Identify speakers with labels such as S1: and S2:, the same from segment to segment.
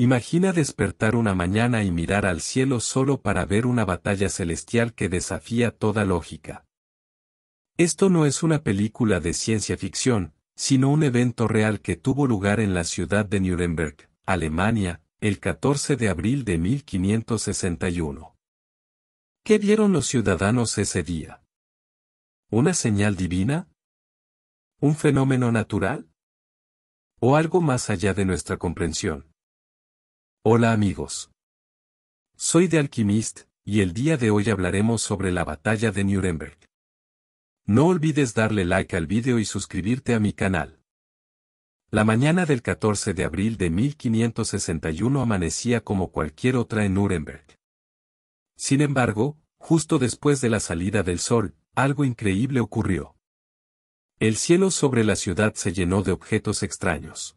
S1: Imagina despertar una mañana y mirar al cielo solo para ver una batalla celestial que desafía toda lógica. Esto no es una película de ciencia ficción, sino un evento real que tuvo lugar en la ciudad de Nuremberg, Alemania, el 14 de abril de 1561. ¿Qué vieron los ciudadanos ese día? ¿Una señal divina? ¿Un fenómeno natural? ¿O algo más allá de nuestra comprensión? Hola amigos. Soy de Alquimist, y el día de hoy hablaremos sobre la batalla de Nuremberg. No olvides darle like al vídeo y suscribirte a mi canal. La mañana del 14 de abril de 1561 amanecía como cualquier otra en Nuremberg. Sin embargo, justo después de la salida del sol, algo increíble ocurrió. El cielo sobre la ciudad se llenó de objetos extraños.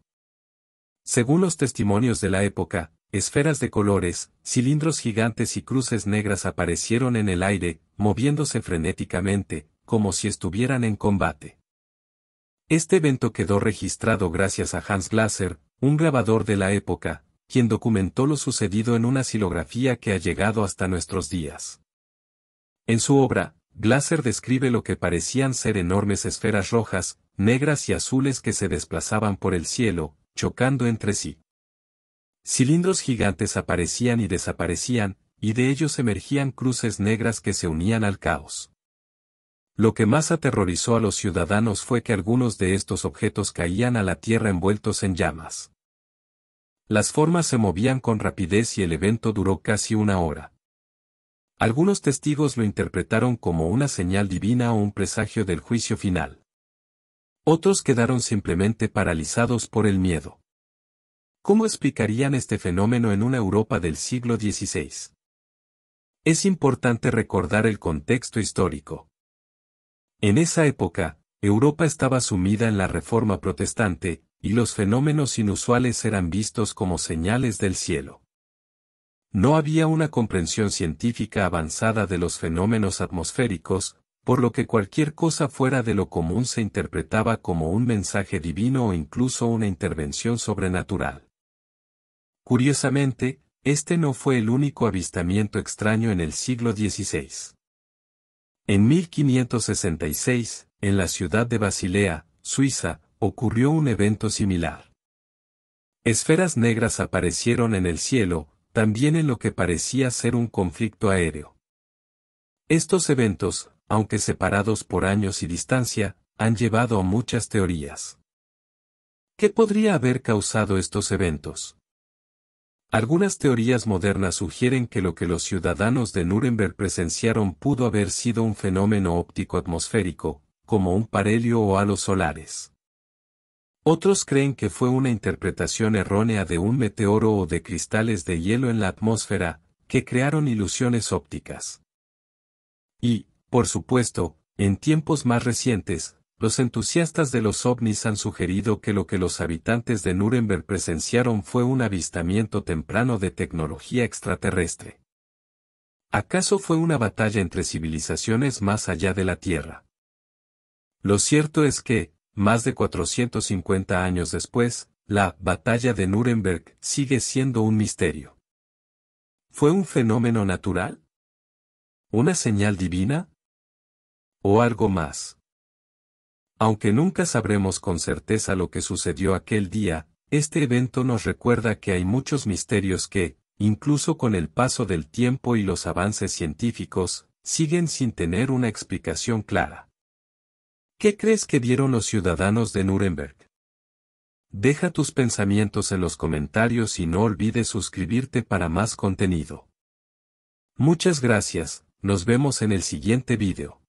S1: Según los testimonios de la época, esferas de colores, cilindros gigantes y cruces negras aparecieron en el aire, moviéndose frenéticamente, como si estuvieran en combate. Este evento quedó registrado gracias a Hans Glaser, un grabador de la época, quien documentó lo sucedido en una silografía que ha llegado hasta nuestros días. En su obra, Glaser describe lo que parecían ser enormes esferas rojas, negras y azules que se desplazaban por el cielo, chocando entre sí. Cilindros gigantes aparecían y desaparecían, y de ellos emergían cruces negras que se unían al caos. Lo que más aterrorizó a los ciudadanos fue que algunos de estos objetos caían a la tierra envueltos en llamas. Las formas se movían con rapidez y el evento duró casi una hora. Algunos testigos lo interpretaron como una señal divina o un presagio del juicio final. Otros quedaron simplemente paralizados por el miedo. ¿Cómo explicarían este fenómeno en una Europa del siglo XVI? Es importante recordar el contexto histórico. En esa época, Europa estaba sumida en la Reforma protestante, y los fenómenos inusuales eran vistos como señales del cielo. No había una comprensión científica avanzada de los fenómenos atmosféricos, por lo que cualquier cosa fuera de lo común se interpretaba como un mensaje divino o incluso una intervención sobrenatural. Curiosamente, este no fue el único avistamiento extraño en el siglo XVI. En 1566, en la ciudad de Basilea, Suiza, ocurrió un evento similar. Esferas negras aparecieron en el cielo, también en lo que parecía ser un conflicto aéreo. Estos eventos, aunque separados por años y distancia, han llevado a muchas teorías. ¿Qué podría haber causado estos eventos? Algunas teorías modernas sugieren que lo que los ciudadanos de Nuremberg presenciaron pudo haber sido un fenómeno óptico atmosférico, como un parelio o halos solares. Otros creen que fue una interpretación errónea de un meteoro o de cristales de hielo en la atmósfera, que crearon ilusiones ópticas. Y, por supuesto, en tiempos más recientes, los entusiastas de los ovnis han sugerido que lo que los habitantes de Nuremberg presenciaron fue un avistamiento temprano de tecnología extraterrestre. ¿Acaso fue una batalla entre civilizaciones más allá de la Tierra? Lo cierto es que, más de 450 años después, la batalla de Nuremberg sigue siendo un misterio. ¿Fue un fenómeno natural? ¿Una señal divina? O algo más. Aunque nunca sabremos con certeza lo que sucedió aquel día, este evento nos recuerda que hay muchos misterios que, incluso con el paso del tiempo y los avances científicos, siguen sin tener una explicación clara. ¿Qué crees que dieron los ciudadanos de Nuremberg? Deja tus pensamientos en los comentarios y no olvides suscribirte para más contenido. Muchas gracias, nos vemos en el siguiente vídeo.